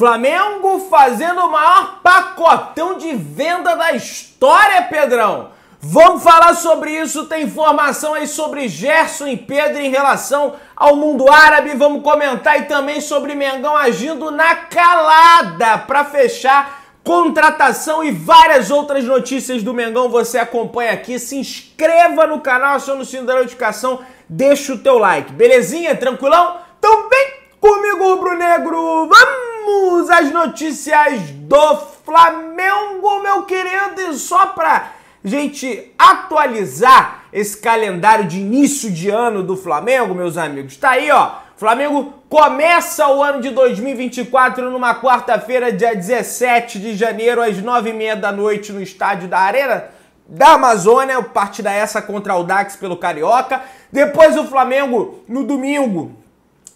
Flamengo fazendo o maior pacotão de venda da história, Pedrão. Vamos falar sobre isso. Tem informação aí sobre Gerson e Pedro em relação ao mundo árabe. Vamos comentar e também sobre Mengão agindo na calada para fechar contratação e várias outras notícias do Mengão. Você acompanha aqui. Se inscreva no canal, aciona o sino da notificação, deixa o teu like. Belezinha? Tranquilão? Então vem comigo, Rubro Negro. Vamos! Vamos às notícias do Flamengo, meu querido, e só para gente atualizar esse calendário de início de ano do Flamengo, meus amigos. Tá aí, ó. Flamengo começa o ano de 2024 numa quarta-feira, dia 17 de janeiro, às 9h30 da noite, no estádio da Arena da Amazônia. Partida essa contra o Dax pelo Carioca. Depois o Flamengo, no domingo,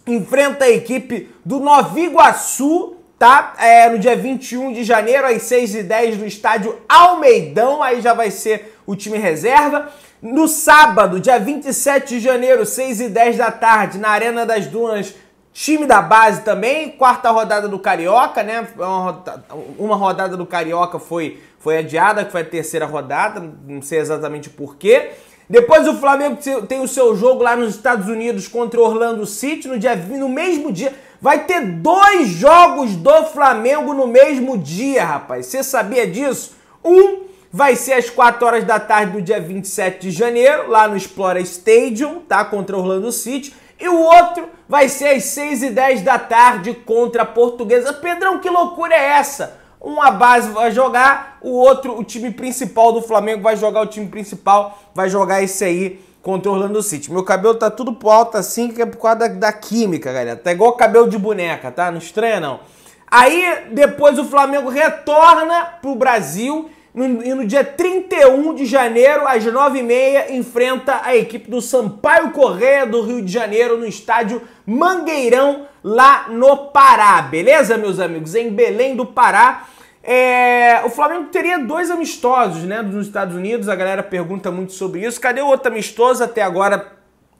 enfrenta a equipe do Nova Iguaçu, tá? É, no dia 21 de janeiro, às 6h10, no estádio Almeidão, aí já vai ser o time reserva. No sábado, dia 27 de janeiro, 6h10 da tarde, na Arena das Dunas, time da base também, quarta rodada do Carioca, né? É uma rodada do Carioca foi, foi adiada, que foi a terceira rodada, não sei exatamente porquê. Depois o Flamengo tem o seu jogo lá nos Estados Unidos contra o Orlando City no dia no mesmo dia. Vai ter dois jogos do Flamengo no mesmo dia, rapaz. Você sabia disso? Um vai ser às 4 horas da tarde do dia 27 de janeiro, lá no Explora Stadium, tá? Contra o Orlando City. E o outro vai ser às 6 e 10 da tarde contra a Portuguesa. Pedrão, que loucura é essa? uma base vai jogar, o outro, o time principal do Flamengo vai jogar o time principal, vai jogar esse aí contra o Orlando City. Meu cabelo tá tudo pro alto assim, que é por causa da, da química, galera. Tá igual cabelo de boneca, tá? Não estranha não. Aí depois o Flamengo retorna pro Brasil no, e no dia 31 de janeiro, às 9h30, enfrenta a equipe do Sampaio Correia do Rio de Janeiro no estádio Mangueirão, lá no Pará, beleza, meus amigos? Em Belém do Pará. É, o Flamengo teria dois amistosos, né, nos Estados Unidos. A galera pergunta muito sobre isso. Cadê o outro amistoso? Até agora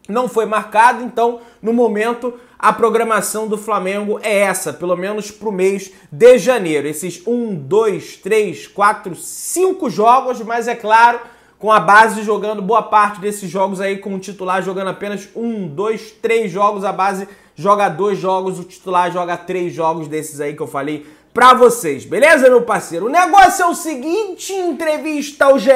não foi marcado, então no momento a programação do Flamengo é essa, pelo menos para o mês de janeiro. Esses um, dois, três, quatro, cinco jogos, mas é claro, com a base jogando boa parte desses jogos aí com o titular jogando apenas um, dois, três jogos, a base joga dois jogos, o titular joga três jogos desses aí que eu falei para vocês, beleza, meu parceiro? O negócio é o seguinte: em entrevista ao GE.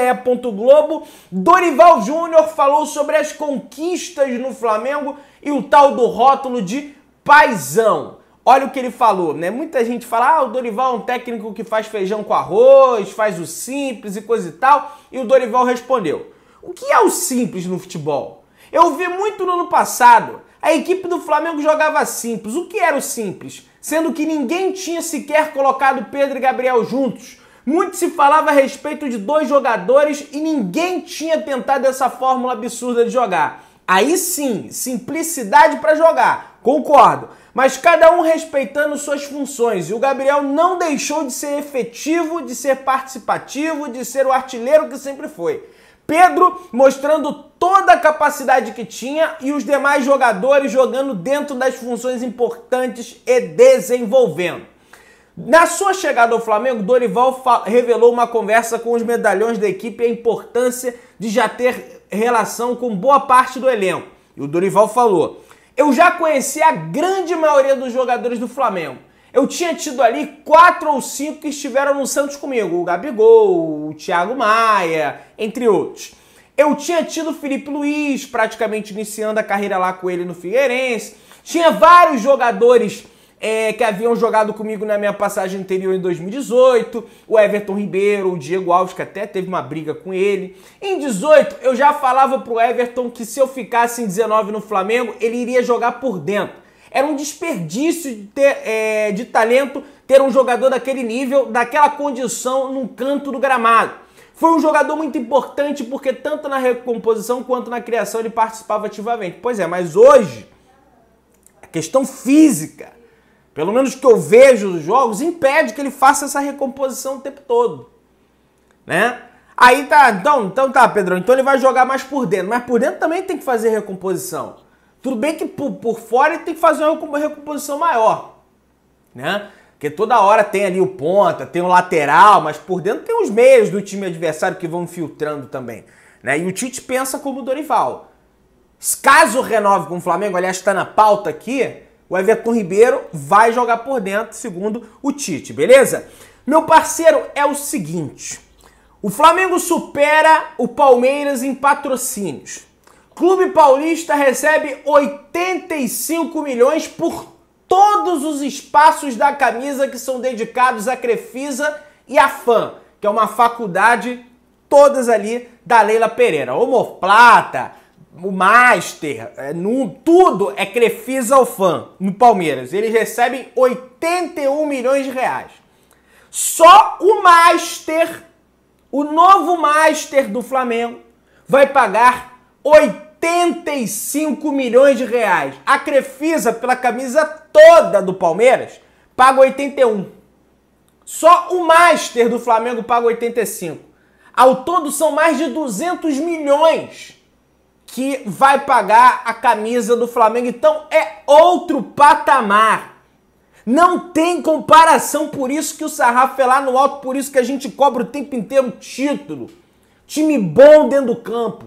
Globo, Dorival Júnior falou sobre as conquistas no Flamengo e o tal do rótulo de paisão. Olha o que ele falou, né? Muita gente fala: ah, o Dorival é um técnico que faz feijão com arroz, faz o simples e coisa e tal. E o Dorival respondeu: o que é o simples no futebol? Eu vi muito no ano passado a equipe do Flamengo jogava simples. O que era o simples? Sendo que ninguém tinha sequer colocado Pedro e Gabriel juntos. Muito se falava a respeito de dois jogadores e ninguém tinha tentado essa fórmula absurda de jogar. Aí sim, simplicidade para jogar, concordo. Mas cada um respeitando suas funções. E o Gabriel não deixou de ser efetivo, de ser participativo, de ser o artilheiro que sempre foi. Pedro mostrando toda a capacidade que tinha e os demais jogadores jogando dentro das funções importantes e desenvolvendo. Na sua chegada ao Flamengo, Dorival revelou uma conversa com os medalhões da equipe e a importância de já ter relação com boa parte do elenco. E o Dorival falou: Eu já conheci a grande maioria dos jogadores do Flamengo. Eu tinha tido ali quatro ou cinco que estiveram no Santos comigo: o Gabigol, o Thiago Maia, entre outros. Eu tinha tido Felipe Luiz praticamente iniciando a carreira lá com ele no Figueirense. Tinha vários jogadores é, que haviam jogado comigo na minha passagem anterior em 2018, o Everton Ribeiro, o Diego Alves, que até teve uma briga com ele. Em 18, eu já falava pro Everton que se eu ficasse em 19 no Flamengo, ele iria jogar por dentro. Era um desperdício de, ter, é, de talento ter um jogador daquele nível, daquela condição, num canto do gramado. Foi um jogador muito importante porque tanto na recomposição quanto na criação ele participava ativamente. Pois é, mas hoje a questão física, pelo menos que eu vejo nos jogos, impede que ele faça essa recomposição o tempo todo, né? Aí tá, então, então tá, Pedro. então ele vai jogar mais por dentro, mas por dentro também tem que fazer recomposição. Tudo bem que por, por fora ele tem que fazer uma recomposição maior, né? Porque toda hora tem ali o ponta, tem o lateral, mas por dentro tem os meios do time adversário que vão filtrando também. Né? E o Tite pensa como o Dorival. Caso renove com o Flamengo, aliás, está na pauta aqui, o Everton Ribeiro vai jogar por dentro, segundo o Tite, beleza? Meu parceiro, é o seguinte: o Flamengo supera o Palmeiras em patrocínios. Clube Paulista recebe 85 milhões por todos os espaços da camisa que são dedicados à Crefisa e à FAM, que é uma faculdade, todas ali da Leila Pereira. Homoplata, o Master, é, no, tudo é Crefisa ou FAM no Palmeiras. Eles recebem 81 milhões de reais. Só o Master, o novo Master do Flamengo, vai pagar 85 milhões de reais. A Crefisa, pela camisa toda do Palmeiras paga 81. Só o Master do Flamengo paga 85. Ao todo são mais de 200 milhões que vai pagar a camisa do Flamengo. Então é outro patamar. Não tem comparação, por isso que o sarrafo é lá no alto, por isso que a gente cobra o tempo inteiro título. Time bom dentro do campo.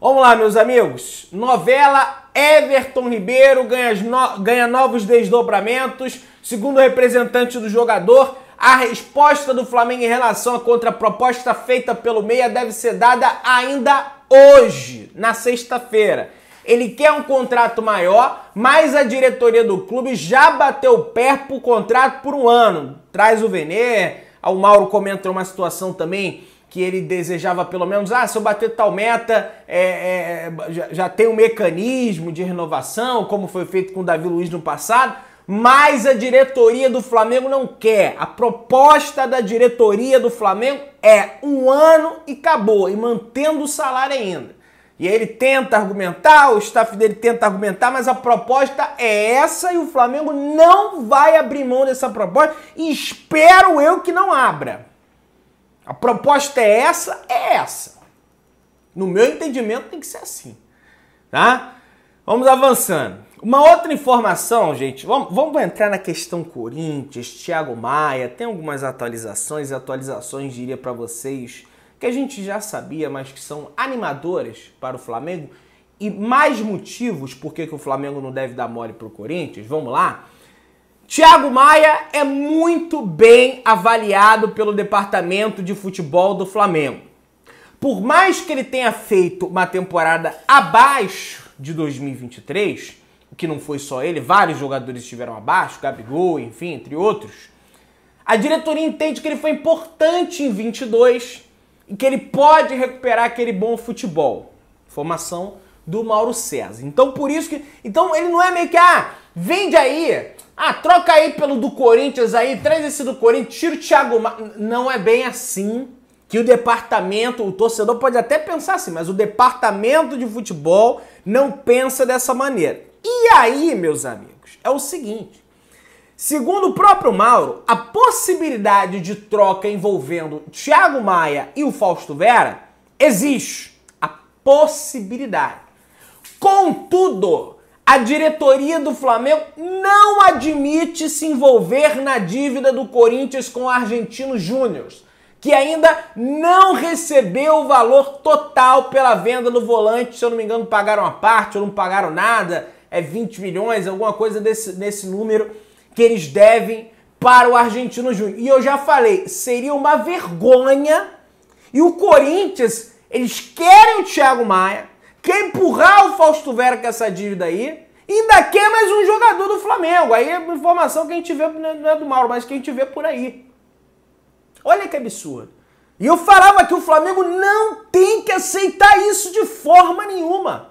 Vamos lá, meus amigos. Novela Everton Ribeiro ganha, no... ganha novos desdobramentos, segundo o representante do jogador. A resposta do Flamengo em relação à contraproposta feita pelo Meia deve ser dada ainda hoje, na sexta-feira. Ele quer um contrato maior, mas a diretoria do clube já bateu o pé pro contrato por um ano. Traz o Vene, o Mauro comenta uma situação também que ele desejava pelo menos, ah, se eu bater tal meta, é, é, já, já, tem um mecanismo de renovação, como foi feito com o Davi Luiz no passado, mas a diretoria do Flamengo não quer. A proposta da diretoria do Flamengo é um ano e acabou, e mantendo o salário ainda. E aí ele tenta argumentar, o staff dele tenta argumentar, mas a proposta é essa e o Flamengo não vai abrir mão dessa proposta. E espero eu que não abra. A proposta é essa, é essa. No meu entendimento tem que ser assim, tá? Vamos avançando. Uma outra informação, gente, vamos, vamos entrar na questão Corinthians, Thiago Maia, tem algumas atualizações, atualizações diria para vocês que a gente já sabia, mas que são animadoras para o Flamengo e mais motivos por que, o Flamengo não deve dar mole para o Corinthians. Vamos lá? Thiago Maia é muito bem avaliado pelo departamento de futebol do Flamengo. Por mais que ele tenha feito uma temporada abaixo de 2023, que não foi só ele, vários jogadores estiveram abaixo, Gabigol, enfim, entre outros. A diretoria entende que ele foi importante em 22 e que ele pode recuperar aquele bom futebol. Formação do Mauro César. Então por isso que, então ele não é meio que ah, vende aí ah, troca aí pelo do Corinthians aí, traz esse do Corinthians, tira o Thiago Ma... Não é bem assim que o departamento, o torcedor pode até pensar assim, mas o departamento de futebol não pensa dessa maneira. E aí, meus amigos, é o seguinte. Segundo o próprio Mauro, a possibilidade de troca envolvendo Thiago Maia e o Fausto Vera existe. A possibilidade. Contudo, a diretoria do Flamengo não admite se envolver na dívida do Corinthians com o Argentino Júnior, que ainda não recebeu o valor total pela venda do volante. Se eu não me engano, pagaram a parte ou não pagaram nada. É 20 milhões, alguma coisa desse, desse número que eles devem para o Argentino Júnior. E eu já falei, seria uma vergonha. E o Corinthians, eles querem o Thiago Maia, quer empurrar o Fausto Vera com essa dívida aí. Ainda quer é mais um jogador do Flamengo. Aí é informação que a gente vê, é, não é do Mauro, mas que a gente vê por aí. Olha que absurdo. E eu falava que o Flamengo não tem que aceitar isso de forma nenhuma.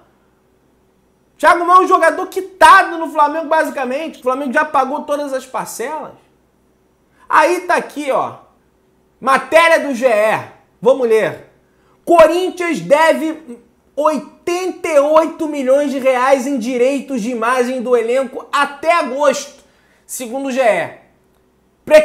Thiago Mauro é um jogador quitado no Flamengo, basicamente. O Flamengo já pagou todas as parcelas. Aí tá aqui, ó. Matéria do GE. Vamos ler. Corinthians deve 80 88 milhões de reais em direitos de imagem do elenco até agosto, segundo o GE.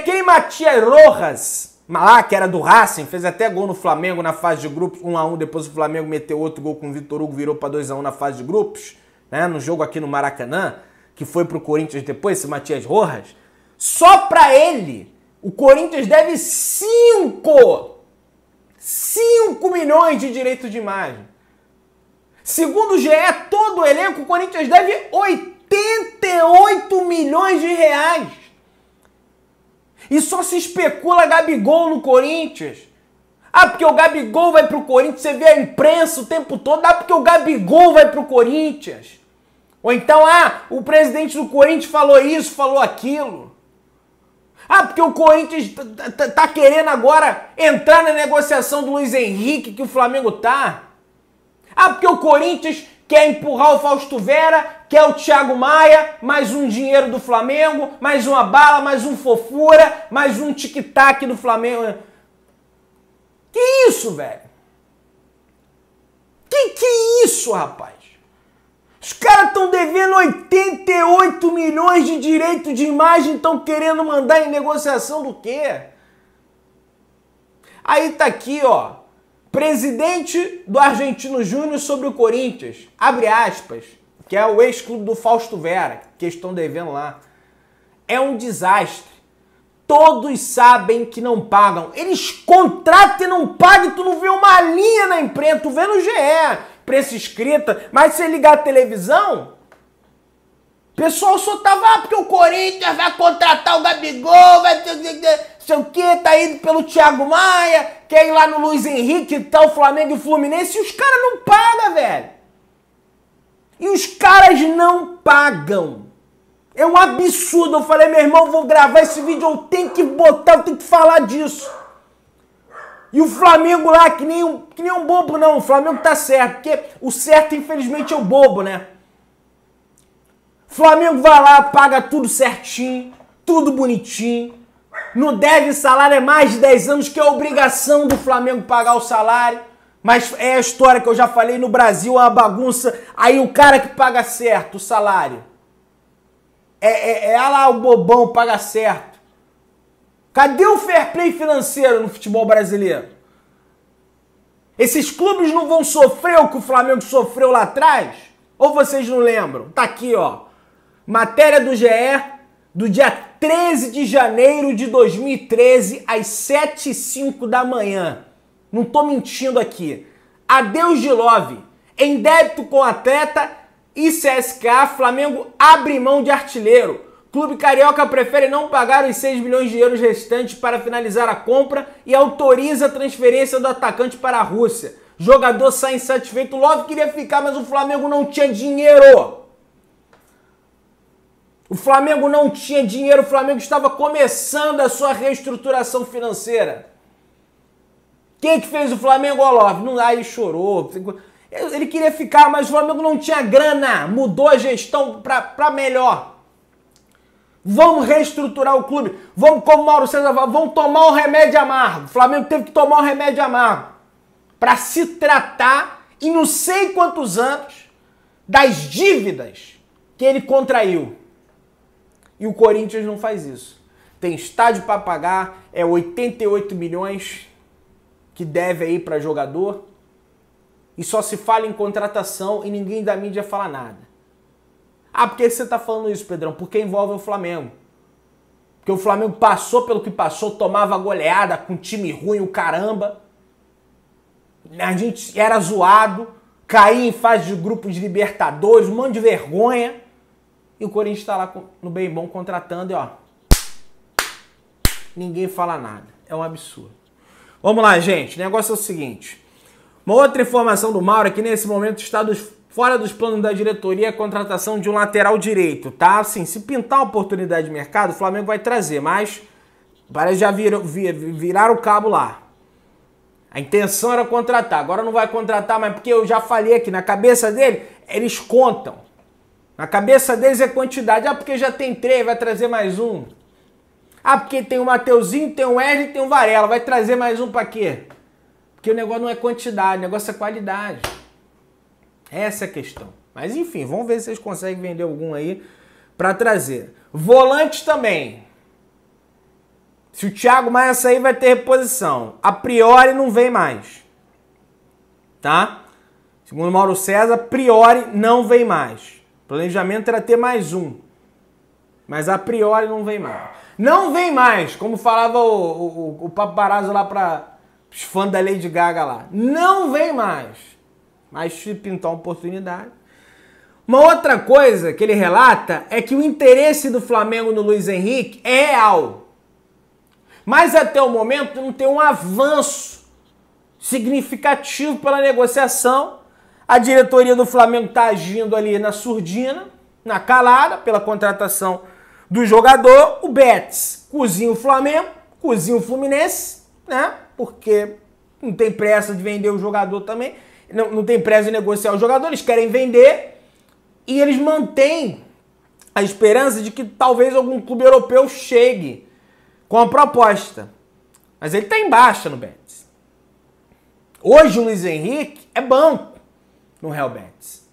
quem Matias Rojas, lá que era do Racing, fez até gol no Flamengo na fase de grupos, 1 a 1 depois o Flamengo meteu outro gol com o Vitor Hugo, virou para 2 a 1 na fase de grupos, né, no jogo aqui no Maracanã, que foi pro Corinthians depois, esse Matias Rojas. Só para ele, o Corinthians deve 5 5 milhões de direitos de imagem. Segundo o GE, todo o elenco, o Corinthians deve 88 milhões de reais. E só se especula Gabigol no Corinthians. Ah, porque o Gabigol vai pro Corinthians, você vê a imprensa o tempo todo. Ah, porque o Gabigol vai pro Corinthians. Ou então, ah, o presidente do Corinthians falou isso, falou aquilo. Ah, porque o Corinthians tá, querendo agora entrar na negociação do Luiz Henrique que o Flamengo tá. Ah, porque o Corinthians quer empurrar o Fausto Vera, quer o Thiago Maia, mais um dinheiro do Flamengo, mais uma bala, mais um fofura, mais um tic-tac do Flamengo. Que isso, velho? Que que é isso, rapaz? Os caras estão devendo 88 milhões de direito de imagem, estão querendo mandar em negociação do quê? Aí tá aqui, ó. Presidente do Argentino Júnior sobre o Corinthians, abre aspas, que é o ex-clube do Fausto Vera, que estão devendo lá. É um desastre. Todos sabem que não pagam. Eles contratam e não pagam. Tu não vê uma linha na imprensa, tu vê no GE, preço escrita. Mas se ligar a televisão, pessoal só tava, lá ah, porque o Corinthians vai contratar o Gabigol, vai sei o que, tá indo pelo Thiago Maia, quer ir lá no Luiz Henrique e tal, Flamengo e Fluminense, e os caras não pagam, velho. E os caras não pagam. É um absurdo. Eu falei, meu irmão, vou gravar esse vídeo, eu tenho que botar, eu tenho que falar disso. E o Flamengo lá, que nem um, que nem um bobo, não. O Flamengo tá certo, porque o certo, infelizmente, é o bobo, né? Flamengo vai lá, paga tudo certinho, tudo bonitinho. Não deve salário é mais de 10 anos, que é obrigação do Flamengo pagar o salário. Mas é a história que eu já falei no Brasil, é uma bagunça. Aí o cara que paga certo o salário. É, é, é ah lá o bobão paga certo. Cadê o fair play financeiro no futebol brasileiro? Esses clubes não vão sofrer o que o Flamengo sofreu lá atrás? Ou vocês não lembram? Tá aqui, ó. Matéria do GE do dia 13 de janeiro de 2013, às 7 h da manhã. Não tô mentindo aqui. Adeus de Love. Em débito com atleta e CSK, Flamengo abre mão de artilheiro. Clube Carioca prefere não pagar os 6 milhões de euros restantes para finalizar a compra e autoriza a transferência do atacante para a Rússia. Jogador sai insatisfeito. Love queria ficar, mas o Flamengo não tinha dinheiro. O Flamengo não tinha dinheiro, o Flamengo estava começando a sua reestruturação financeira. Quem é que fez o Flamengo, Olov? Não, aí ah, chorou. Ele queria ficar, mas o Flamengo não tinha grana. Mudou a gestão para melhor. Vamos reestruturar o clube. Vamos, como Mauro César fala, vamos tomar um remédio amargo. O Flamengo teve que tomar um remédio amargo para se tratar em não sei quantos anos das dívidas que ele contraiu. E o Corinthians não faz isso. Tem estádio para pagar, é 88 milhões que deve aí para jogador. E só se fala em contratação e ninguém da mídia fala nada. Ah, por que você está falando isso, Pedrão? Porque envolve o Flamengo. Porque o Flamengo passou pelo que passou, tomava goleada com time ruim, o caramba. A gente era zoado, caía em fase de grupos de Libertadores, um monte de vergonha. E o Corinthians está lá no bem bom contratando e ó. Ninguém fala nada. É um absurdo. Vamos lá, gente. O negócio é o seguinte. Uma outra informação do Mauro é que nesse momento está dos, fora dos planos da diretoria a contratação de um lateral direito, tá? Assim, se pintar oportunidade de mercado, o Flamengo vai trazer, mas parece já virou, vir, viraram o cabo lá. A intenção era contratar, agora não vai contratar, mas porque eu já falei aqui, na cabeça dele, eles contam. Na cabeça deles é quantidade. Ah, porque já tem três, vai trazer mais um. Ah, porque tem o Mateuzinho, tem o Wesley, tem o Varela. Vai trazer mais um para quê? Porque o negócio não é quantidade, o negócio é qualidade. Essa é a questão. Mas enfim, vamos ver se vocês conseguem vender algum aí para trazer. Volante também. Se o Thiago Maia sair, vai ter reposição. A priori não vem mais. Tá? Segundo Mauro César, a priori não vem mais planejamento era ter mais um. Mas a priori não vem mais. Não vem mais, como falava o, o, o paparazzo lá para os fãs da Lady Gaga lá. Não vem mais. Mas se pintar uma oportunidade. Uma outra coisa que ele relata é que o interesse do Flamengo no Luiz Henrique é real. Mas até o momento não tem um avanço significativo pela negociação a diretoria do Flamengo está agindo ali na surdina, na calada, pela contratação do jogador. O Betis cozinha o Flamengo, cozinha o Fluminense, né? Porque não tem pressa de vender o jogador também. Não, não tem pressa de negociar o jogador, eles querem vender. E eles mantêm a esperança de que talvez algum clube europeu chegue com a proposta. Mas ele está em baixa no Betis. Hoje o Luiz Henrique é banco no Real Betis.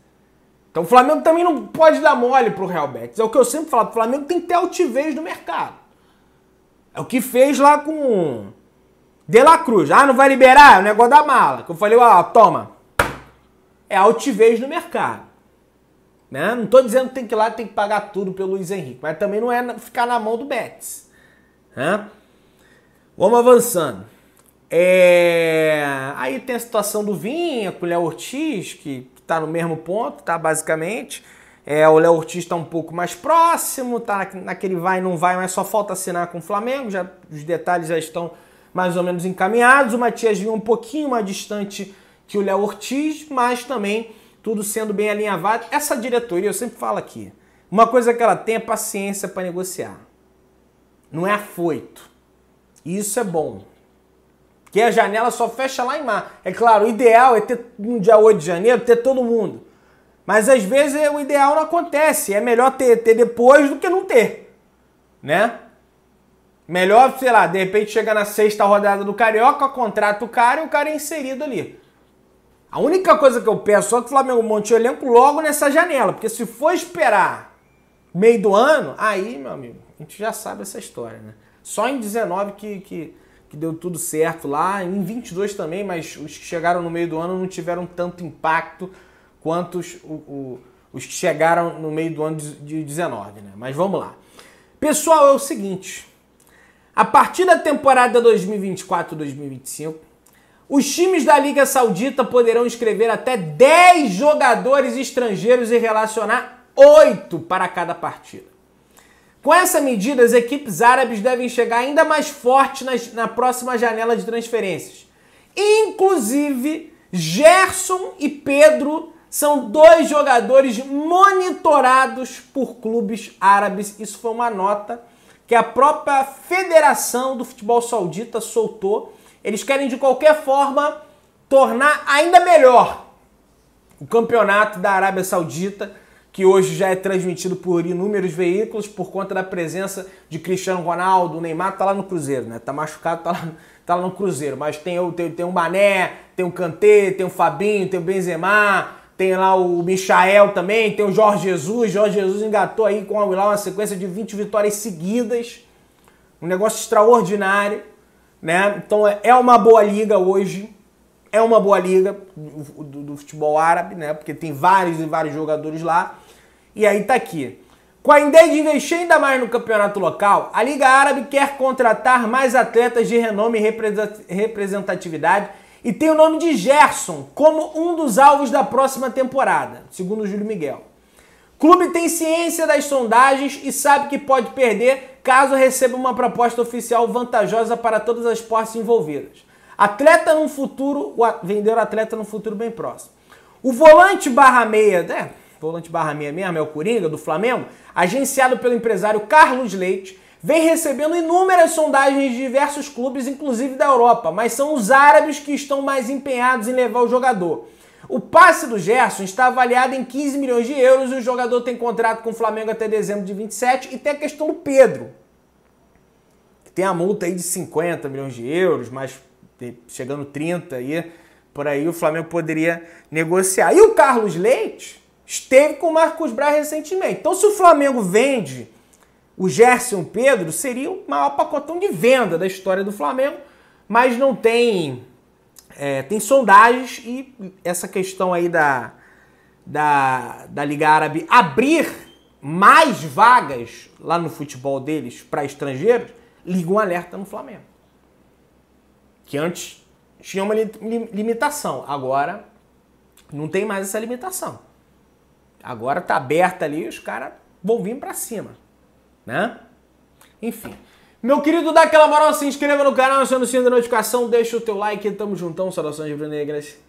Então o Flamengo também não pode dar mole pro Real Betis. É o que eu sempre falo, o Flamengo tem que ter altivez no mercado. É o que fez lá com De La Cruz. Ah, não vai liberar? É o negócio da mala. Que eu falei, ó, ah, toma. É altivez no mercado. Né? Não estou dizendo que tem que ir lá tem que pagar tudo pelo Luiz Henrique, mas também não é ficar na mão do Betis. Né? Vamos avançando. É... Aí tem a situação do Vinha com o Léo Ortiz, que está no mesmo ponto, tá? Basicamente. É, o Léo Ortiz está um pouco mais próximo, tá naquele vai e não vai, mas só falta assinar com o Flamengo. Já, os detalhes já estão mais ou menos encaminhados. O Matias Vinha um pouquinho mais distante que o Léo Ortiz, mas também tudo sendo bem alinhavado. Essa diretoria, eu sempre falo aqui, uma coisa que ela tem é paciência para negociar. Não é afoito. E isso é bom que a janela só fecha lá em mar. É claro, o ideal é ter no dia 8 de janeiro, ter todo mundo. Mas às vezes o ideal não acontece. É melhor ter, ter depois do que não ter. Né? Melhor, sei lá, de repente chega na sexta rodada do Carioca, contrata o cara e o cara é inserido ali. A única coisa que eu peço é que o Flamengo monte o elenco logo nessa janela, porque se for esperar meio do ano, aí, meu amigo, a gente já sabe essa história, né? Só em 19 que, que que deu tudo certo lá, em 22 também, mas os que chegaram no meio do ano não tiveram tanto impacto quanto os, o, o, os que chegaram no meio do ano de, de 19, né? Mas vamos lá. Pessoal, é o seguinte, a partir da temporada 2024-2025, os times da Liga Saudita poderão inscrever até 10 jogadores estrangeiros e relacionar 8 para cada partida. Com essa medida, as equipes árabes devem chegar ainda mais forte nas, na próxima janela de transferências. Inclusive, Gerson e Pedro são dois jogadores monitorados por clubes árabes. Isso foi uma nota que a própria Federação do Futebol Saudita soltou. Eles querem, de qualquer forma, tornar ainda melhor o campeonato da Arábia Saudita que hoje já é transmitido por inúmeros veículos por conta da presença de Cristiano Ronaldo, o Neymar tá lá no Cruzeiro, né? Tá machucado, tá lá, tá lá no Cruzeiro, mas tem o tem, tem um Mané, tem o um Kanté, tem o um Fabinho, tem o Benzema, tem lá o Michael também, tem o Jorge Jesus, Jorge Jesus engatou aí com o lá uma sequência de 20 vitórias seguidas. Um negócio extraordinário, né? Então é, é uma boa liga hoje. É uma boa liga do, do, do futebol árabe, né? Porque tem vários e vários jogadores lá e aí tá aqui. Com a ideia de investir ainda mais no campeonato local, a Liga Árabe quer contratar mais atletas de renome e representatividade e tem o nome de Gerson como um dos alvos da próxima temporada, segundo Júlio Miguel. clube tem ciência das sondagens e sabe que pode perder caso receba uma proposta oficial vantajosa para todas as partes envolvidas. Atleta no futuro, vender atleta no futuro bem próximo. O volante barra meia, né? volante barra meia mesmo, é o Coringa, do Flamengo, agenciado pelo empresário Carlos Leite, vem recebendo inúmeras sondagens de diversos clubes, inclusive da Europa, mas são os árabes que estão mais empenhados em levar o jogador. O passe do Gerson está avaliado em 15 milhões de euros e o jogador tem contrato com o Flamengo até dezembro de 27 e tem a questão do Pedro, que tem a multa aí de 50 milhões de euros, mas chegando 30 aí, por aí o Flamengo poderia negociar. E o Carlos Leite esteve com o Marcos Braz recentemente. Então, se o Flamengo vende o Gerson Pedro, seria o maior pacotão de venda da história do Flamengo, mas não tem. É, tem sondagens e essa questão aí da, da, da Liga Árabe abrir mais vagas lá no futebol deles para estrangeiros, liga um alerta no Flamengo. Que antes tinha uma limitação, agora não tem mais essa limitação. Agora tá aberta ali e os caras vão vir pra cima, né? Enfim. Meu querido, dá aquela moral, se inscreva no canal, aciona o sino da notificação, deixa o teu like, tamo juntão, saudações rubro-negras.